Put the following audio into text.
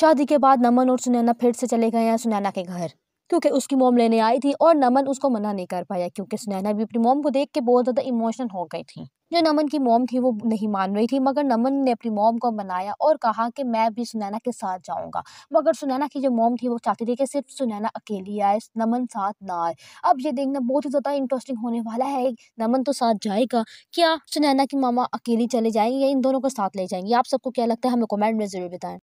शादी के बाद नमन और सुनैना फिर से चले गए हैं सुनैना के घर क्योंकि उसकी मोम लेने आई थी और नमन उसको मना नहीं कर पाया क्योंकि सुनैना भी अपनी मोम को देख के बहुत ज़्यादा इमोशनल हो गई थी जो नमन की मोम थी वो नहीं मान रही थी मगर नमन ने अपनी मोम को मनाया और कहा कि मैं भी सुनैना के साथ जाऊंगा मगर सुनैना की जो मोम थी वो चाहती थी कि सिर्फ सुनैना अकेली आए नमन साथ ना आए अब ये देखना बहुत ही ज़्यादा इंटरेस्टिंग होने वाला है नमन तो साथ जाएगा क्या सुनैना की मामा अकेली चले जाएंगे या इन दोनों को साथ ले जाएंगे आप सबको क्या लगता है हमें कमेंट में ज़रूर बताएं